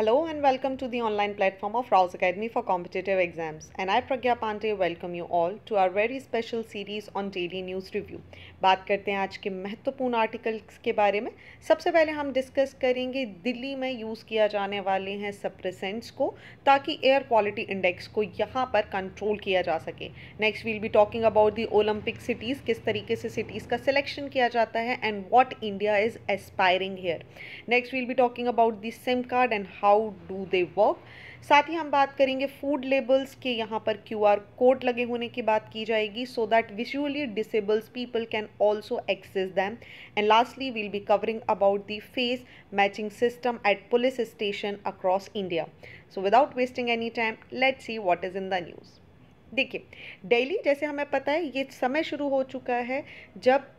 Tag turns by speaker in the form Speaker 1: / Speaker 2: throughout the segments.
Speaker 1: Hello and welcome to the online platform of Rouse Academy for competitive exams and I Pragya Pandey welcome you all to our very special series on daily news review. बात करते हैं आज के महत्वपूर्ण articles के बारे में सबसे पहले हम डिस्कस करेंगे दिल्ली में यूज़ किया जाने वाले हैं सप्रेसेंट्स को ताकि एयर क्वालिटी इंडेक्स को यहाँ पर कंट्रोल किया जा सके next will be talking about the Olympic cities किस तरीके से सिटीज़ का सिलेक्शन किया जाता है and what India is aspiring here next will be talking about the SIM card and how how do they work साथ ही हम बात करेंगे फूड लेबल्स के यहाँ पर क्यू आर कोड लगे होने की बात की जाएगी so that visually disables people can also access them and lastly will be covering about the face matching system at police station across India so without wasting any time let see what is in the news देखिए daily जैसे हमें पता है ये समय शुरू हो चुका है जब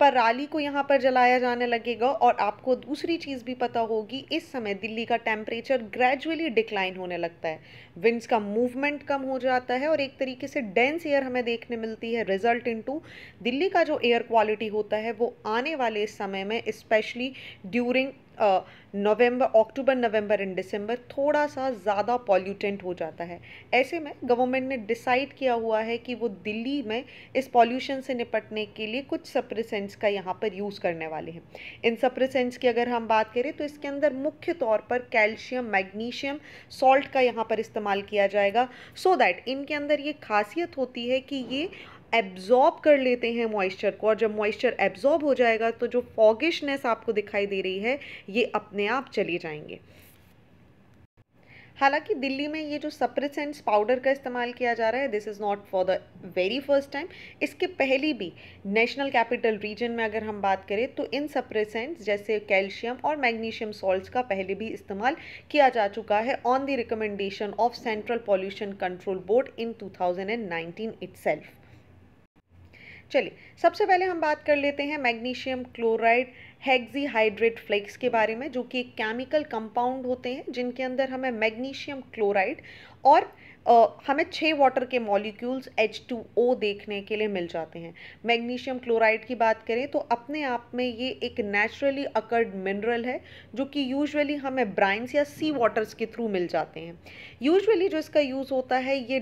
Speaker 1: पराली को यहाँ पर जलाया जाने लगेगा और आपको दूसरी चीज़ भी पता होगी इस समय दिल्ली का टेम्परेचर ग्रेजुअली डिक्लाइन होने लगता है विंड्स का मूवमेंट कम हो जाता है और एक तरीके से डेंस एयर हमें देखने मिलती है रिजल्ट इनटू दिल्ली का जो एयर क्वालिटी होता है वो आने वाले समय में specially during November October November and December थोड़ा सा ज़्यादा पॉल्यूटेंट हो जाता है ऐसे में गवर्नमेंट ने डिसाइड किया हुआ है कि वो दिल्ली में इस पॉल्यूशन से निपटने के लिए कुछ सप्रेसेंट्स का यहाँ पर यूज़ करने वाले हैं इन सप्रेसेंट्स की अगर हम बात करें तो इसके अंदर मुख्य तौर पर कैल्शियम मैग्नीशियम सॉल्ट का यहाँ पर इस्तेमाल किया जाएगा सो so दैट इनके अंदर ये खासियत होती है कि ये एब्जॉर्ब कर लेते हैं मॉइस्चर को और जब मॉइस्चर एब्जॉर्ब हो जाएगा तो जो फॉगिशनेस आपको दिखाई दे रही है ये अपने आप चले जाएंगे हालांकि दिल्ली में ये जो सप्रेसेंट्स पाउडर का इस्तेमाल किया जा रहा है this is not for the very first time इसके पहले भी नेशनल कैपिटल रीजन में अगर हम बात करें तो इन सप्रेसेंट्स जैसे कैल्शियम और मैग्नीशियम सॉल्ट्स का पहले भी इस्तेमाल किया जा चुका है on the recommendation of central pollution control board in 2019 itself चलिए सबसे पहले हम बात कर लेते हैं मैग्नीशियम क्लोराइड हेग्जीहाइड्रेट फ्लेक्स के बारे में जो कि एक केमिकल कंपाउंड होते हैं जिनके अंदर हमें मैग्नीशियम क्लोराइड और हमें छः वाटर के मॉलिक्यूल्स H2O देखने के लिए मिल जाते हैं मैग्नीशियम क्लोराइड की बात करें तो अपने आप में ये एक नेचुरली अकर्ड मिनरल है जो कि यूजुअली हमें ब्राइन्स या सी वाटर्स के थ्रू मिल जाते हैं यूजुअली जो इसका यूज़ होता है ये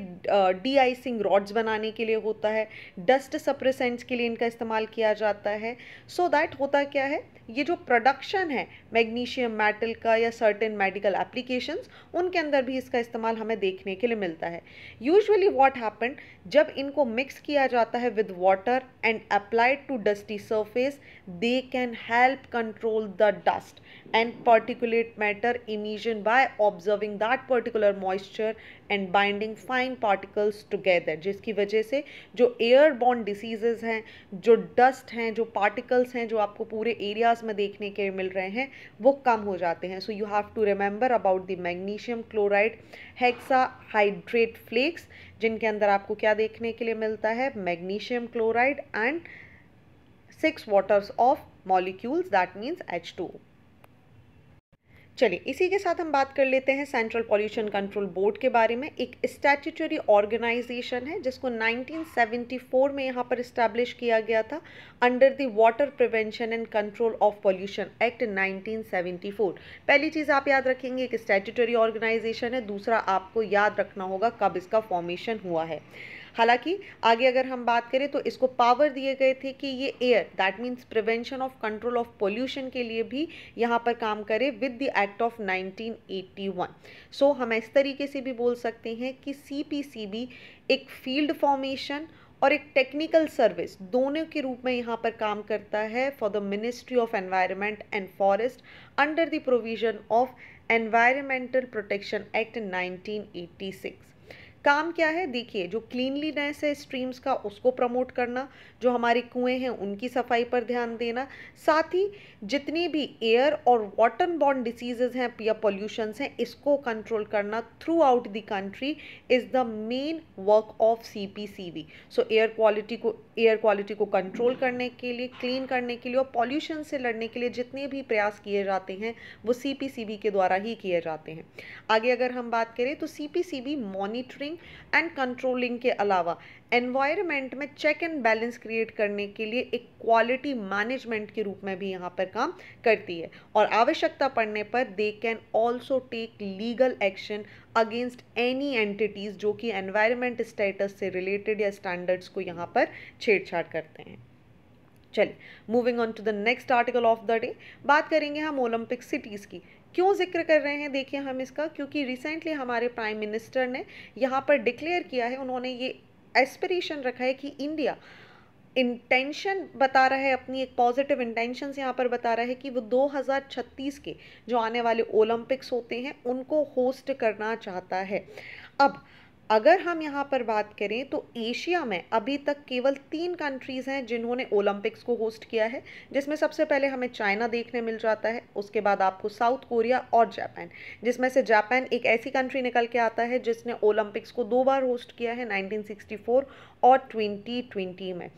Speaker 1: डी आइसिंग रॉड्स बनाने के लिए होता है डस्ट सप्रेसेंट्स के लिए इनका इस्तेमाल किया जाता है सो so दैट होता क्या है ये जो प्रोडक्शन है मैग्नीशियम मेटल का या सर्टेन मेडिकल एप्लीकेशंस उनके अंदर भी इसका इस्तेमाल हमें देखने के लिए मिल मिलता है यूजली वॉट हैपन जब इनको मिक्स किया जाता है with water and applied to dusty surface they can help control the dust and particulate matter emission by observing that particular moisture and binding fine particles together जिसकी वजह से जो air bond diseases हैं जो dust हैं जो particles हैं जो आपको पूरे एरियाज़ में देखने के मिल रहे हैं वो कम हो जाते हैं so you have to remember about the magnesium chloride hexahydrate flakes जिनके अंदर आपको क्या देखने के लिए मिलता है magnesium chloride and six waters of molecules that means H2O चलिए इसी के साथ हम बात कर लेते हैं सेंट्रल पॉल्यूशन कंट्रोल बोर्ड के बारे में एक स्टैट्यूटरी ऑर्गेनाइजेशन है जिसको 1974 में यहाँ पर इस्टेब्लिश किया गया था under the water prevention and control of pollution act 1974 पहली चीज़ आप याद रखेंगे एक स्टैट्यूटरी ऑर्गेनाइजेशन है दूसरा आपको याद रखना होगा कब इसका फॉर्मेशन हुआ है हालांकि आगे अगर हम बात करें तो इसको पावर दिए गए थे कि ये air that means prevention of control of pollution के लिए भी यहाँ पर काम करे with the act of 1981 so so, हम इस तरीके से भी बोल सकते हैं कि सी एक फील्ड फॉर्मेशन और एक टेक्निकल सर्विस दोनों के रूप में यहाँ पर काम करता है for the ministry of environment and forest under the provision of environmental protection act 1986 काम क्या है देखिए जो क्लीनलीनेस है स्ट्रीम्स का उसको प्रमोट करना जो हमारे कुएं हैं उनकी सफाई पर ध्यान देना साथ ही जितनी भी एयर और वाटर बॉर्न डिसीजेज हैं या पॉल्यूशंस हैं इसको कंट्रोल करना throughout the country is the main work of C P C B so air quality को एयर क्वालिटी को कंट्रोल करने के लिए क्लीन करने के लिए और पॉल्यूशन से लड़ने के लिए जितने भी प्रयास किए जाते हैं वो सी पी सी बी के द्वारा ही किए जाते हैं आगे अगर हम बात करें तो C P C B monitoring monitoring and controlling के अलावा एनवायरमेंट में चेक एंड बैलेंस क्रिएट करने के लिए एक क्वालिटी मैनेजमेंट के रूप में भी यहाँ पर काम करती है और आवश्यकता पड़ने पर they can also take legal action against any entities जो कि एनवायरमेंट स्टेटस से रिलेटेड या स्टैंडर्ड्स को यहाँ पर छेड़छाड़ करते हैं चलिए moving on to the next article of the day बात करेंगे हम ओलंपिक सिटीज़ की क्यों जिक्र कर रहे हैं देखिए हम इसका क्योंकि रिसेंटली हमारे प्राइम मिनिस्टर ने यहाँ पर डिक्लेयर किया है उन्होंने ये एस्पिरेशन रखा है कि इंडिया इंटेंशन बता रहा है अपनी एक पॉजिटिव इंटेंशन यहाँ पर बता रहा है कि वो 2036 के जो आने वाले ओलंपिक्स होते हैं उनको होस्ट करना चाहता है अब अगर हम यहाँ पर बात करें तो एशिया में अभी तक केवल तीन कंट्रीज़ हैं जिन्होंने ओलंपिक्स को होस्ट किया है जिसमें सबसे पहले हमें चाइना देखने मिल जाता है उसके बाद आपको साउथ कोरिया और जापान जिसमें से जापान एक ऐसी कंट्री निकल के आता है जिसने ओलंपिक्स को दो बार होस्ट किया है 1964 और 2020 में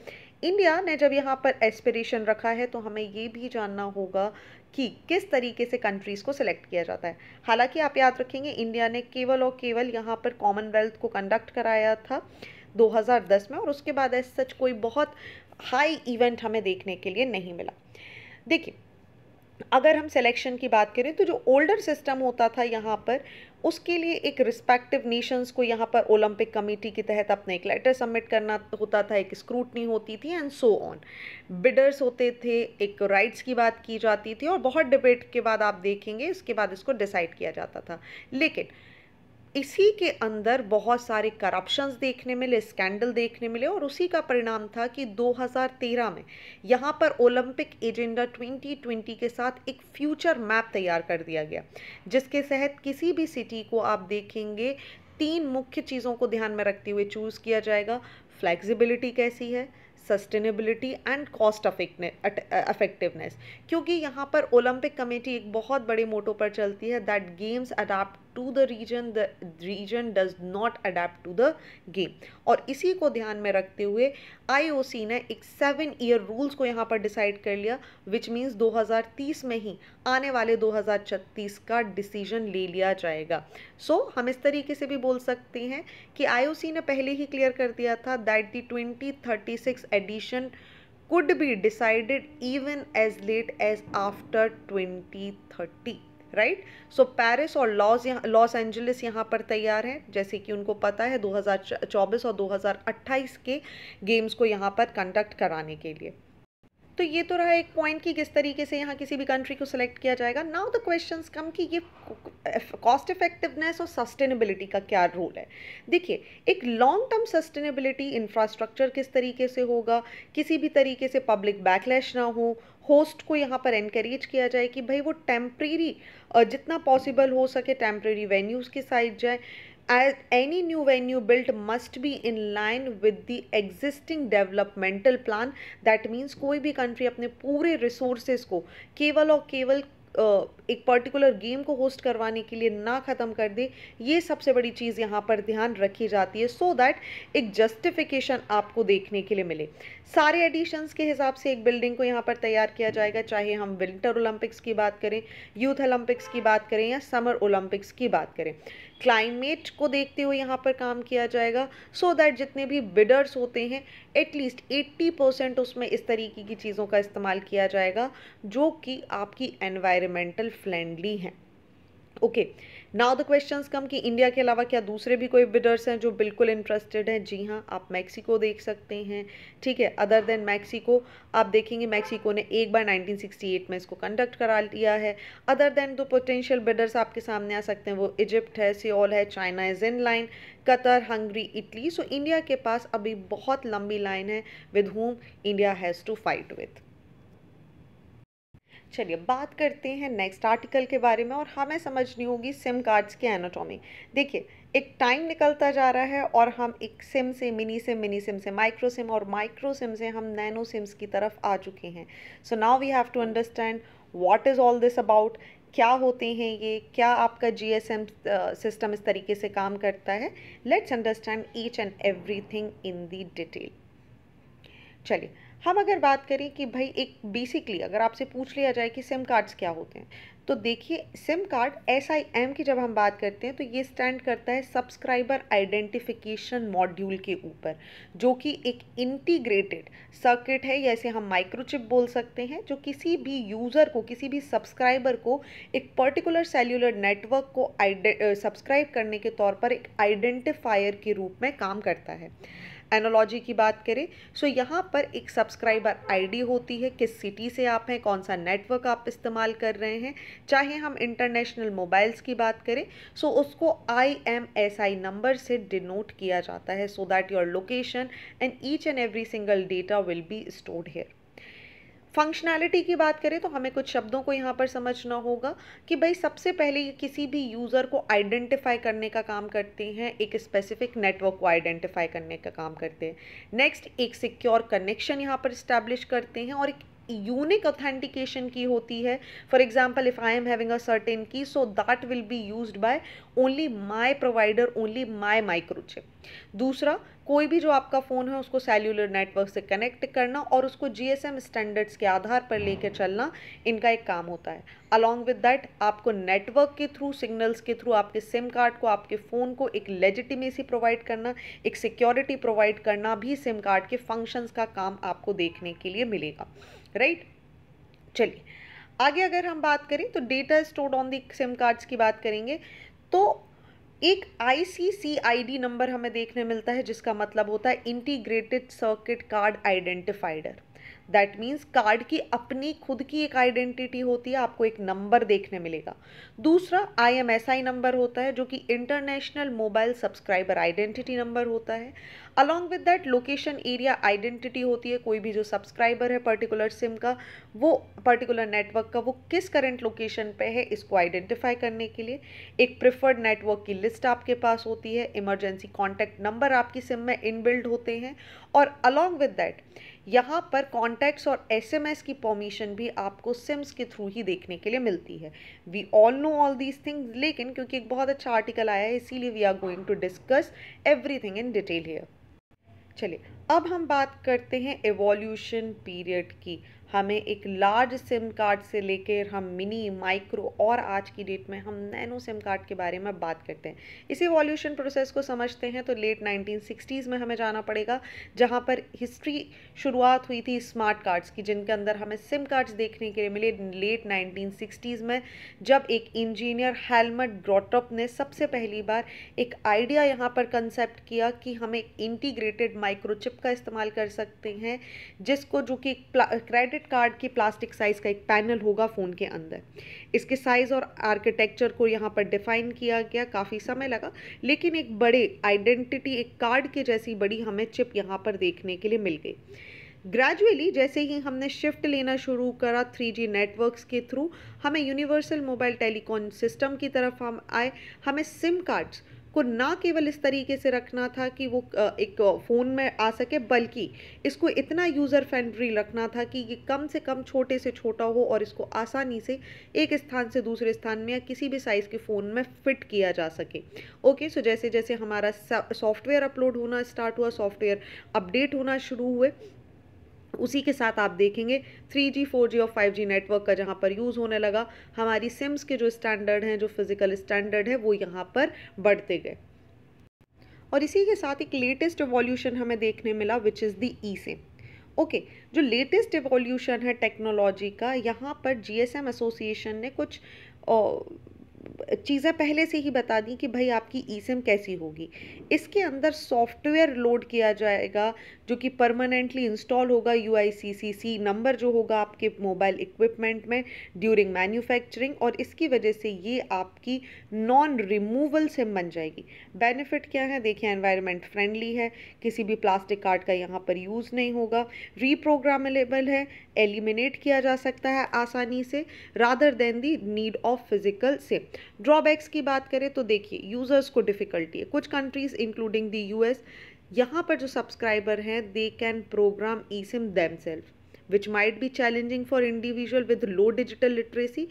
Speaker 1: इंडिया ने जब यहाँ पर एस्पिरेशन रखा है तो हमें ये भी जानना होगा कि किस तरीके से कंट्रीज़ को सिलेक्ट किया जाता है हालांकि आप याद रखेंगे इंडिया ने केवल और केवल यहाँ पर कॉमनवेल्थ को कंडक्ट कराया था 2010 में और उसके बाद ऐसा सच कोई बहुत हाई इवेंट हमें देखने के लिए नहीं मिला देखिए अगर हम सिलेक्शन की बात करें तो जो ओल्डर सिस्टम होता था यहाँ पर उसके लिए एक रिस्पेक्टिव नेशंस को यहाँ पर ओलंपिक कमेटी के तहत अपना एक लेटर सबमिट करना होता था एक स्क्रूटनी होती थी एंड सो ऑन बिडर्स होते थे एक राइट्स की बात की जाती थी और बहुत डिबेट के बाद आप देखेंगे इसके बाद इसको डिसाइड किया जाता था लेकिन इसी के अंदर बहुत सारे करप्शंस देखने मिले स्कैंडल देखने मिले और उसी का परिणाम था कि 2013 में यहाँ पर ओलंपिक एजेंडा 2020 के साथ एक फ्यूचर मैप तैयार कर दिया गया जिसके तहत किसी भी सिटी को आप देखेंगे तीन मुख्य चीज़ों को ध्यान में रखते हुए चूज़ किया जाएगा फ्लैक्सिबिलिटी कैसी है सस्टेनेबिलिटी एंड कॉस्ट अफेक्टिवनेस क्योंकि यहाँ पर ओलंपिक कमेटी एक बहुत बड़े मोटो पर चलती है that games adapt to the region the region does not adapt to the game और इसी को ध्यान में रखते हुए आईओसी ने एक सेवन ईयर रूल्स को यहाँ पर डिसाइड कर लिया विच मीन्स 2030 में ही आने वाले 2036 का डिसीजन ले लिया जाएगा सो so, हम इस तरीके से भी बोल सकते हैं कि आईओसी ने पहले ही क्लियर कर दिया था that the twenty thirty six edition could be decided even as late as after 2030. Right so Paris और लॉस यहाँ लॉस एंजलिस यहाँ पर तैयार हैं जैसे कि उनको पता है 2024 और 2028 के गेम्स को यहाँ पर कंडक्ट कराने के लिए तो ये तो रहा एक पॉइंट कि किस तरीके से यहाँ किसी भी कंट्री को सिलेक्ट किया जाएगा नाउ द क्वेश्चन कम कि ये कॉस्ट इफेक्टिवनेस और सस्टेनेबिलिटी का क्या रोल है देखिए एक लॉन्ग टर्म सस्टेनेबिलिटी इंफ्रास्ट्रक्चर किस तरीके से होगा किसी भी तरीके से पब्लिक बैकलैश ना हो होस्ट को यहाँ पर एनकरेज किया जाए कि भाई वो टेम्प्रेरी जितना पॉसिबल हो सके टेम्प्रेरी वेन्यूज़ के साइड जाए as any new venue built must be in line with the existing developmental plan that means कोई भी कंट्री अपने पूरे रिसोर्सेज को केवल और केवल एक पर्टिकुलर गेम को होस्ट करवाने के लिए ना ख़त्म कर दे ये सबसे बड़ी चीज़ यहाँ पर ध्यान रखी जाती है सो so दैट एक जस्टिफिकेशन आपको देखने के लिए मिले सारे एडिशंस के हिसाब से एक बिल्डिंग को यहाँ पर तैयार किया जाएगा चाहे हम विंटर ओलंपिक्स की बात करें यूथ ओलंपिक्स की बात करें या समर ओलंपिक्स की बात करें क्लाइमेट को देखते हुए यहाँ पर काम किया जाएगा सो so दैट जितने भी बिडर्स होते हैं एटलीस्ट 80 परसेंट उसमें इस तरीके की चीज़ों का इस्तेमाल किया जाएगा जो कि आपकी एनवायरमेंटल फ्रेंडली हैं okay okay. Now the questions come कि इंडिया के अलावा क्या दूसरे भी कोई बिडर्स हैं जो बिल्कुल इंटरेस्टेड हैं जी हाँ आप मैक्सिको देख सकते हैं ठीक है अदर देन मैक्सिको आप देखेंगे मैक्सिको ने एक बार 1968 में इसको कंडक्ट करा लिया है अदर देन दो पोटेंशियल बिडर्स आपके सामने आ सकते हैं वो इजिप्ट है सियोल है China is in line Qatar Hungary Italy so India के पास अभी बहुत लंबी लाइन है with whom India has to fight with चलिए बात करते हैं नेक्स्ट आर्टिकल के बारे में और हमें समझनी होगी सिम कार्ड्स की एनाटॉमी देखिए एक टाइम निकलता जा रहा है और हम एक सिम से मिनी सिम मिनी सिम से माइक्रो सिम और माइक्रो सिम से हम नैनो सिम्स की तरफ आ चुके हैं so now we have to understand what is all this about क्या होते हैं ये क्या आपका जी सिस्टम इस तरीके से काम करता है let's understand each and every thing in the detail चलिए हम अगर बात करें कि भाई एक बेसिकली अगर आपसे पूछ लिया जाए कि सिम कार्ड्स क्या होते हैं तो देखिए SIM card S I M की जब हम बात करते हैं तो ये स्टैंड करता है सब्सक्राइबर आइडेंटिफिकेशन मॉड्यूल के ऊपर जो कि एक इंटीग्रेटेड सर्किट है या इसे हम माइक्रोचिप बोल सकते हैं जो किसी भी यूज़र को किसी भी सब्सक्राइबर को एक पर्टिकुलर सेल्यूलर नेटवर्क को सब्सक्राइब करने के तौर पर एक आइडेंटिफायर के रूप में काम करता है एनोलॉजी की बात करें सो so यहाँ पर एक सब्सक्राइबर आईडी होती है किस सिटी से आप हैं कौन सा नेटवर्क आप इस्तेमाल कर रहे हैं चाहे हम इंटरनेशनल मोबाइल्स की बात करें सो so उसको I M S I number से डिनोट किया जाता है so that your location and each and every single data will be stored here functionality की बात करें तो हमें कुछ शब्दों को यहाँ पर समझना होगा कि भाई सबसे पहले ये किसी भी यूज़र को आइडेंटिफाई करने का काम करते हैं एक स्पेसिफिक नेटवर्क को आइडेंटिफाई करने का काम करते हैं नेक्स्ट एक सिक्योर कनेक्शन यहाँ पर इस्टेब्लिश करते हैं और एक यूनिक ऑथेंटिकेशन की होती है for example if I am having a certain key so that will be use by only my provider only my microchip दूसरा कोई भी जो आपका फ़ोन है उसको सेल्यूलर नेटवर्क से कनेक्ट करना और उसको जीएसएम स्टैंडर्ड्स के आधार पर लेकर चलना इनका एक काम होता है अलॉन्ग विद दैट आपको नेटवर्क के थ्रू सिग्नल्स के थ्रू आपके सिम कार्ड को आपके फ़ोन को एक लेजिटिमेसी प्रोवाइड करना एक सिक्योरिटी प्रोवाइड करना भी सिम कार्ड के फंक्शंस का काम आपको देखने के लिए मिलेगा राइट चलिए आगे अगर हम बात करें तो data stored on the SIM cards की बात करेंगे तो एक आईसीसीआईडी नंबर हमें देखने मिलता है जिसका मतलब होता है integrated circuit card identifier that means card की अपनी खुद की एक आइडेंटिटी होती है आपको एक नंबर देखने मिलेगा दूसरा I M S I number होता है जो कि international mobile subscriber identity number होता है along with that location area identity होती है कोई भी जो सब्सक्राइबर है पर्टिकुलर सिम का वो पर्टिकुलर नेटवर्क का वो किस करेंट लोकेशन पे है इसको आइडेंटिफाई करने के लिए एक प्रिफर्ड नेटवर्क की लिस्ट आपके पास होती है इमरजेंसी कॉन्टैक्ट नंबर आपकी सिम में इनबिल्ड होते हैं और अलॉन्ग विद दैट यहाँ पर कॉन्टैक्ट्स और एसएमएस की परमिशन भी आपको सिम्स के थ्रू ही देखने के लिए मिलती है we all know all these things लेकिन क्योंकि एक बहुत अच्छा आर्टिकल आया है इसीलिए we are going to discuss everything in detail here चलिए अब हम बात करते हैं एवोल्यूशन पीरियड की हमें एक लार्ज सिम कार्ड से लेकर हम मिनी माइक्रो और आज की डेट में हम नैनो सिम कार्ड के बारे में बात करते हैं इस एवोल्यूशन प्रोसेस को समझते हैं तो लेट 1960s में हमें जाना पड़ेगा जहां पर हिस्ट्री शुरुआत हुई थी स्मार्ट कार्ड्स की जिनके अंदर हमें सिम कार्ड्स देखने के लिए मिले लेट नाइनटीन में जब एक इंजीनियर हेलमेट ग्रोटअप ने सबसे पहली बार एक आइडिया यहाँ पर कंसेप्ट किया कि हमें इंटीग्रेटेड माइक्रोचिप का इस्तेमाल कर सकते हैं जिसको जो कि क्रेडिट कार्ड की प्लास्टिक साइज़ का एक पैनल होगा फ़ोन के अंदर इसके साइज़ और आर्किटेक्चर को यहाँ पर डिफ़ाइन किया गया काफ़ी समय लगा लेकिन एक बड़े आइडेंटिटी एक कार्ड के जैसी बड़ी हमें चिप यहाँ पर देखने के लिए मिल गई ग्रेजुअली जैसे ही हमने शिफ्ट लेना शुरू करा 3G नेटवर्क्स के थ्रू हमें यूनिवर्सल मोबाइल टेलीकॉम सिस्टम की तरफ हम आए हमें सिम कार्ड्स को ना केवल इस तरीके से रखना था कि वो एक फ़ोन में आ सके बल्कि इसको इतना यूज़र फ्रेंडली रखना था कि ये कम से कम छोटे से छोटा हो और इसको आसानी से एक स्थान से दूसरे स्थान में या किसी भी साइज़ के फ़ोन में फ़िट किया जा सके ओके सो जैसे जैसे हमारा सॉफ्टवेयर अपलोड होना स्टार्ट हुआ सॉफ्टवेयर अपडेट होना शुरू हुए उसी के साथ आप देखेंगे थ्री जी फोर जी और फाइव जी नेटवर्क का जहाँ पर यूज़ होने लगा हमारी सिम्स के जो स्टैंडर्ड हैं जो फिज़िकल स्टैंडर्ड है वो यहाँ पर बढ़ते गए और इसी के साथ एक लेटेस्ट रिवॉल्यूशन हमें देखने मिला which is the e SIM okay okay, जो लेटेस्ट एवोल्यूशन है टेक्नोलॉजी का यहाँ पर जीएसएम एसोसिएशन ने कुछ चीज़ें पहले से ही बता दी कि भाई आपकी ई सिम कैसी होगी इसके अंदर सॉफ्टवेयर लोड किया जाएगा जो कि परमानेंटली इंस्टॉल होगा यू नंबर जो होगा आपके मोबाइल इक्विपमेंट में ड्यूरिंग मैन्युफैक्चरिंग और इसकी वजह से ये आपकी नॉन रिमूवल सिम बन जाएगी बेनिफिट क्या है देखिए एनवायरमेंट फ्रेंडली है किसी भी प्लास्टिक कार्ड का यहाँ पर यूज़ नहीं होगा रीप्रोग्रामेबल है एलिमिनेट किया जा सकता है आसानी से rather than the need of physical SIM drawbacks की बात करें तो देखिए यूज़र्स को डिफ़िकल्टी है कुछ कंट्रीज़ इंक्लूडिंग दी यूएस यहाँ पर जो सब्सक्राइबर हैं they can program e SIM them self which might be challenging for individual with low digital literacy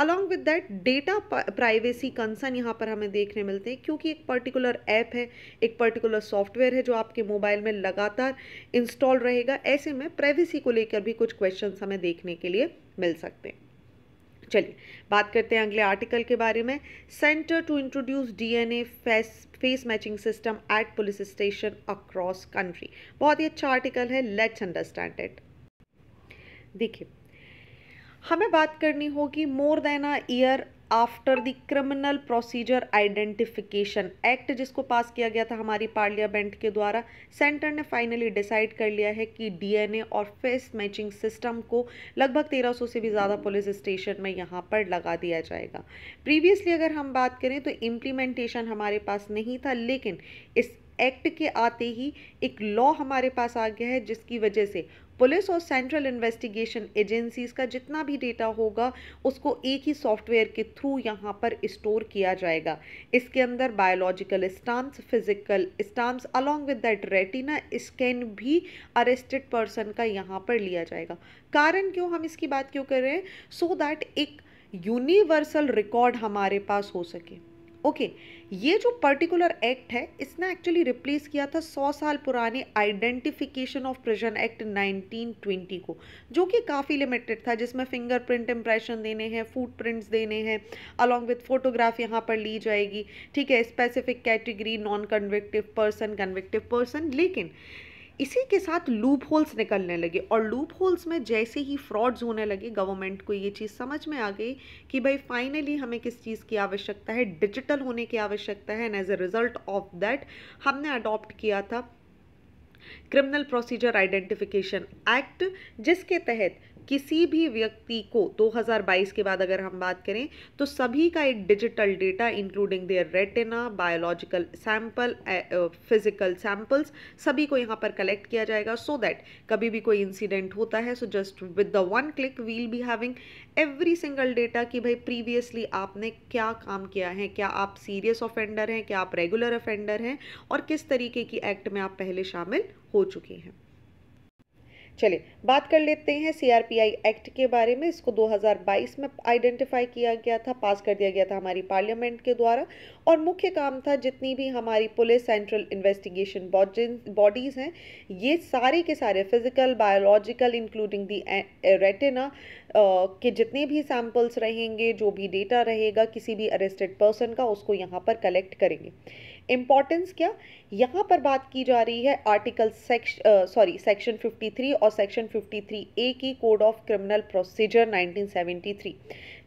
Speaker 1: along with that data privacy concern यहाँ पर हमें देखने मिलते हैं क्योंकि एक पर्टिकुलर ऐप है एक पर्टिकुलर सॉफ्टवेयर है जो आपके मोबाइल में लगातार इंस्टॉल रहेगा ऐसे में प्राइवेसी को लेकर भी कुछ क्वेश्चन हमें देखने के लिए मिल सकते हैं चलिए बात करते हैं अगले आर्टिकल के बारे में centre to introduce DNA face face matching system at police station across country बहुत ही अच्छा आर्टिकल है लेट्स अंडरस्टैंड इट देखिए हमें बात करनी होगी more than a year after the criminal procedure identification act जिसको पास किया गया था हमारी पार्लियामेंट के द्वारा सेंटर ने फाइनली डिसाइड कर लिया है कि डीएनए और फेस मैचिंग सिस्टम को लगभग 1300 से भी ज़्यादा पुलिस स्टेशन में यहाँ पर लगा दिया जाएगा प्रीवियसली अगर हम बात करें तो इम्प्लीमेंटेशन हमारे पास नहीं था लेकिन इस एक्ट के आते ही एक लॉ हमारे पास आ गया है जिसकी वजह से पुलिस और सेंट्रल इन्वेस्टिगेशन एजेंसीज का जितना भी डेटा होगा उसको एक ही सॉफ्टवेयर के थ्रू यहाँ पर स्टोर किया जाएगा इसके अंदर biological stamps physical stamps along with that retina scan भी अरेस्टेड पर्सन का यहाँ पर लिया जाएगा कारण क्यों हम इसकी बात क्यों कर रहे हैं सो so दैट एक यूनिवर्सल रिकॉर्ड हमारे पास हो सके ओके ये जो पर्टिकुलर एक्ट है इसने एक्चुअली रिप्लेस किया था 100 साल पुराने आइडेंटिफिकेशन ऑफ प्रिजन एक्ट 1920 को जो कि काफ़ी लिमिटेड था जिसमें फिंगरप्रिंट इंप्रेशन देने हैं फूट प्रिंट्स देने हैं अलॉन्ग विथ फोटोग्राफ यहाँ पर ली जाएगी ठीक है specific category non convicted person convicted person लेकिन इसी के साथ लूप होल्स निकलने लगे और लूप होल्स में जैसे ही फ्रॉड्स होने लगे गवर्नमेंट को ये चीज़ समझ में आ गई कि भाई फाइनली हमें किस चीज़ की आवश्यकता है डिजिटल होने की आवश्यकता है and as a result of that हमने अडॉप्ट किया था क्रिमिनल प्रोसीजर आइडेंटिफिकेशन एक्ट जिसके तहत किसी भी व्यक्ति को 2022 के बाद अगर हम बात करें तो सभी का एक digital data including their retina biological sample physical samples सभी को यहाँ पर कलेक्ट किया जाएगा सो so दैट कभी भी कोई इंसिडेंट होता है so just with the one click will be having every single data कि भाई प्रीवियसली आपने क्या काम किया है क्या आप सीरियस ऑफेंडर हैं क्या आप रेगुलर ऑफेंडर हैं और किस तरीके की एक्ट में आप पहले शामिल हो चुके हैं चलिए बात कर लेते हैं सीआरपीआई एक्ट के बारे में इसको 2022 में आइडेंटिफाई किया गया था पास कर दिया गया था हमारी पार्लियामेंट के द्वारा और मुख्य काम था जितनी भी हमारी पुलिस सेंट्रल इन्वेस्टिगेशन बॉडीज़ हैं ये सारे के सारे physical biological including the retina के जितने भी सैम्पल्स रहेंगे जो भी डेटा रहेगा किसी भी अरेस्टेड पर्सन का उसको यहाँ पर कलेक्ट करेंगे इम्पॉर्टेंस क्या यहाँ पर बात की जा रही है आर्टिकल सेक्श सॉरी सेक्शन 53 और सेक्शन 53 ए की कोड ऑफ क्रिमिनल प्रोसीजर 1973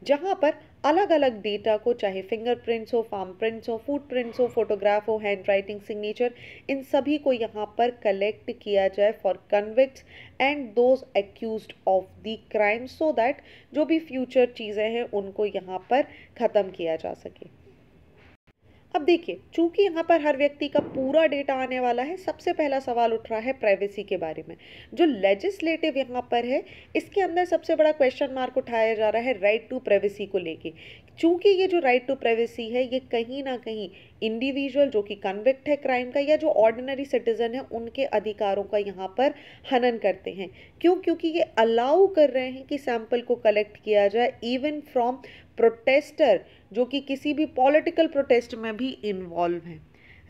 Speaker 1: जहाँ पर अलग अलग डेटा को चाहे फिंगरप्रिंट्स हो फार्म प्रिंट्स हो फूड प्रिंट्स हो फोटोग्राफ हो हैंड राइटिंग सिग्नेचर इन सभी को यहाँ पर कलेक्ट किया जाए for convict and those accused of the crime so that जो भी फ्यूचर चीज़ें हैं उनको यहाँ पर ख़त्म किया जा सके अब देखिए चूंकि यहाँ पर हर व्यक्ति का पूरा डेटा आने वाला है सबसे पहला सवाल उठ रहा है प्राइवेसी के बारे में जो लेजिस्लेटिव यहाँ पर है इसके अंदर सबसे बड़ा क्वेश्चन मार्क उठाया जा रहा है राइट टू प्राइवेसी को लेके चूंकि ये जो राइट टू प्राइवेसी है ये कहीं ना कहीं इंडिविजुअल जो कि कन्विक्ट है क्राइम का या जो ऑर्डिनरी सिटीजन है उनके अधिकारों का यहाँ पर हनन करते हैं क्यों क्योंकि ये अलाउ कर रहे हैं कि सैंपल को कलेक्ट किया जाए इवन फ्रॉम प्रोटेस्टर जो कि किसी भी पॉलिटिकल प्रोटेस्ट में भी इन्वॉल्व हैं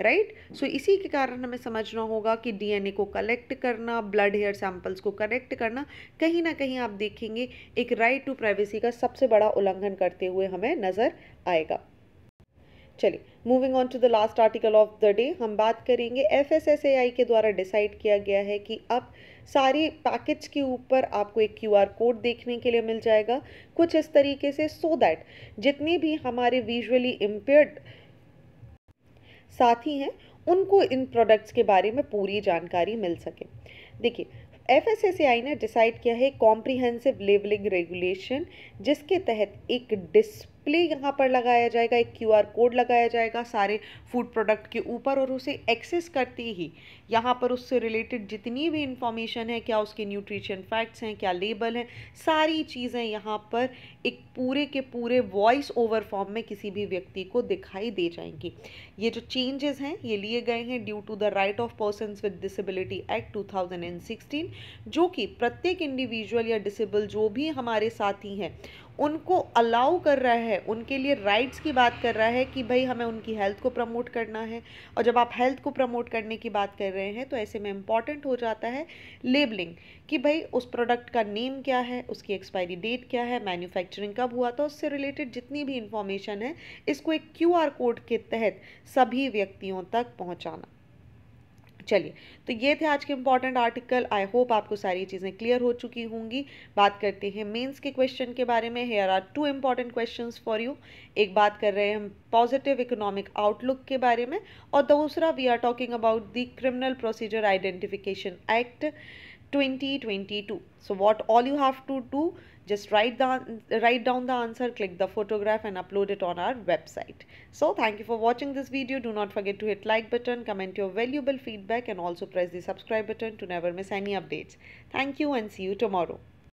Speaker 1: राइट right? सो so, इसी के कारण हमें समझना होगा कि डीएनए को कलेक्ट करना ब्लड हेयर सैंपल्स को कलेक्ट करना कहीं ना कहीं आप देखेंगे एक राइट टू प्राइवेसी का सबसे बड़ा उल्लंघन करते हुए हमें नज़र आएगा चलिए moving on to the last article of the day हम बात करेंगे F S S A I के द्वारा डिसाइड किया गया है कि अब सारे पैकेज के ऊपर आपको एक क्यू आर कोड देखने के लिए मिल जाएगा कुछ इस तरीके से सो so दैट जितने भी हमारे विजुअली इम्पेयर्ड साथी हैं उनको इन प्रोडक्ट्स के बारे में पूरी जानकारी मिल सके देखिए एफ एस एस आई ने डिसाइड किया है कॉम्प्रिहेंसिव लेबलिंग रेगुलेशन जिसके तहत एक डिस्प डिस्प्ले यहाँ पर लगाया जाएगा एक क्यूआर कोड लगाया जाएगा सारे फूड प्रोडक्ट के ऊपर और उसे एक्सेस करते ही यहाँ पर उससे रिलेटेड जितनी भी इंफॉर्मेशन है क्या उसके न्यूट्रिशन फैक्ट्स हैं क्या लेबल हैं सारी चीज़ें यहाँ पर एक पूरे के पूरे वॉइस ओवर फॉर्म में किसी भी व्यक्ति को दिखाई दे जाएंगी ये जो चेंजेस हैं ये लिए गए हैं due to the right of person with disability act to जो कि प्रत्येक इंडिविजुअल या डिसेबल जो भी हमारे साथी हैं उनको अलाउ कर रहा है उनके लिए राइट्स की बात कर रहा है कि भाई हमें उनकी हेल्थ को प्रमोट करना है और जब आप हेल्थ को प्रमोट करने की बात कर रहे हैं तो ऐसे में इम्पॉर्टेंट हो जाता है लेबलिंग कि भाई उस प्रोडक्ट का नेम क्या है उसकी एक्सपायरी डेट क्या है मैन्युफैक्चरिंग कब हुआ था उससे रिलेटेड जितनी भी इंफॉर्मेशन है इसको एक क्यू कोड के तहत सभी व्यक्तियों तक पहुँचाना चलिए तो ये थे आज के इम्पॉर्टेंट आर्टिकल आई होप आपको सारी चीज़ें क्लियर हो चुकी होंगी बात करते हैं मेंस के क्वेश्चन के बारे में here are two important question for you एक बात कर रहे हैं हम पॉजिटिव इकोनॉमिक आउटलुक के बारे में और दूसरा we are talking about the criminal procedure identification act 2022 so what all you have to do Just write, the, write down the answer, click the photograph and upload it on our website. So thank you for watching this video. Do not forget to hit like button, comment your valuable feedback and also press the subscribe button to never miss any updates. Thank you and see you tomorrow.